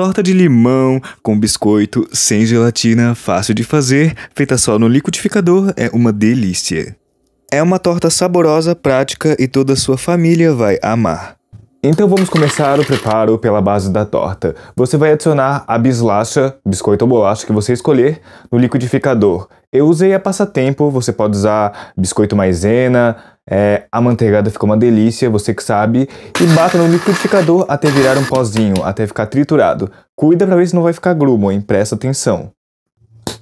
torta de limão com biscoito sem gelatina, fácil de fazer, feita só no liquidificador, é uma delícia. É uma torta saborosa, prática e toda a sua família vai amar. Então vamos começar o preparo pela base da torta. Você vai adicionar a bislacha, biscoito ou bolacha que você escolher, no liquidificador. Eu usei a passatempo, você pode usar biscoito maisena, é, a manteigada ficou uma delícia, você que sabe. E bata no liquidificador até virar um pozinho, até ficar triturado. Cuida pra ver se não vai ficar grumo, hein? Presta atenção.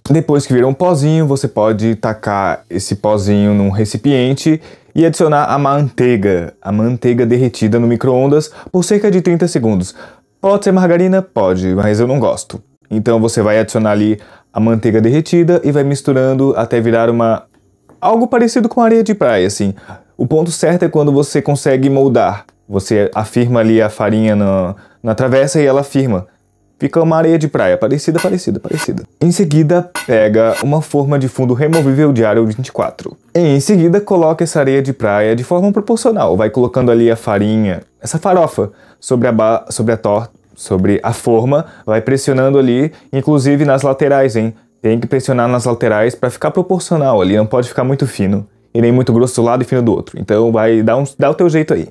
Depois que virou um pozinho, você pode tacar esse pozinho num recipiente e adicionar a manteiga, a manteiga derretida no micro-ondas por cerca de 30 segundos. Pode ser margarina? Pode, mas eu não gosto. Então você vai adicionar ali a manteiga derretida e vai misturando até virar uma algo parecido com areia de praia, assim. O ponto certo é quando você consegue moldar. Você afirma ali a farinha na, na travessa e ela afirma. Fica uma areia de praia, parecida, parecida, parecida. Em seguida, pega uma forma de fundo removível de área 24. E em seguida, coloca essa areia de praia de forma proporcional. Vai colocando ali a farinha, essa farofa, sobre a, sobre a torta, sobre a forma, vai pressionando ali, inclusive nas laterais, hein? Tem que pressionar nas laterais para ficar proporcional ali, não pode ficar muito fino e nem muito grosso do lado e fino do outro. Então vai dar um, dá o teu jeito aí.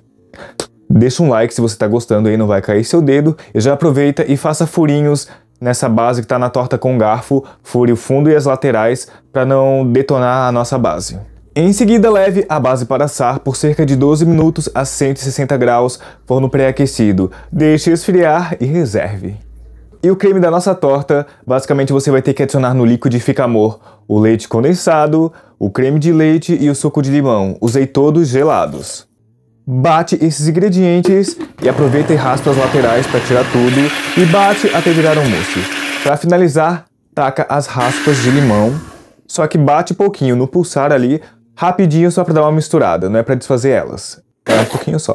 Deixa um like se você está gostando aí, não vai cair seu dedo. E já aproveita e faça furinhos nessa base que está na torta com garfo, fure o fundo e as laterais para não detonar a nossa base. Em seguida, leve a base para assar por cerca de 12 minutos a 160 graus, forno pré-aquecido. Deixe esfriar e reserve. E o creme da nossa torta, basicamente você vai ter que adicionar no liquidificador o leite condensado, o creme de leite e o suco de limão. Usei todos gelados. Bate esses ingredientes e aproveita e raspa as laterais para tirar tudo e bate até virar um mousse. Para finalizar, taca as raspas de limão, só que bate pouquinho no pulsar ali, rapidinho só para dar uma misturada, não é para desfazer elas um pouquinho só.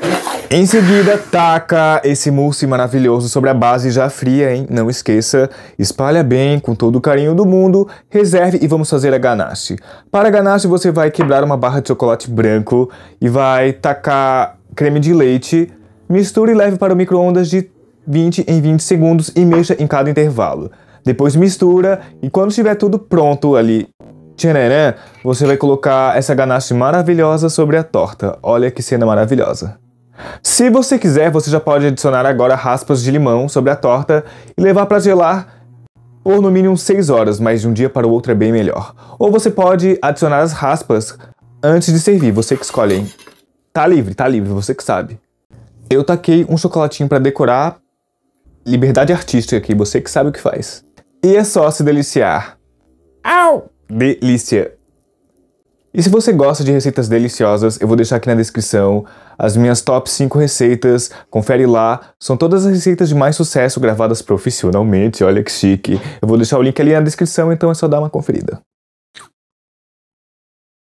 Em seguida, taca esse mousse maravilhoso sobre a base já fria, hein? Não esqueça, espalha bem com todo o carinho do mundo, reserve e vamos fazer a ganache. Para a ganache, você vai quebrar uma barra de chocolate branco e vai tacar creme de leite, misture e leve para o micro-ondas de 20 em 20 segundos e mexa em cada intervalo. Depois mistura e quando estiver tudo pronto ali Tchararã, você vai colocar essa ganache maravilhosa sobre a torta. Olha que cena maravilhosa. Se você quiser, você já pode adicionar agora raspas de limão sobre a torta e levar para gelar por no mínimo 6 horas, mas de um dia para o outro é bem melhor. Ou você pode adicionar as raspas antes de servir, você que escolhe, hein? Tá livre, tá livre, você que sabe. Eu taquei um chocolatinho para decorar. Liberdade artística aqui, você que sabe o que faz. E é só se deliciar. Au! delícia. E se você gosta de receitas deliciosas, eu vou deixar aqui na descrição as minhas top 5 receitas, confere lá. São todas as receitas de mais sucesso gravadas profissionalmente, olha que chique. Eu vou deixar o link ali na descrição, então é só dar uma conferida.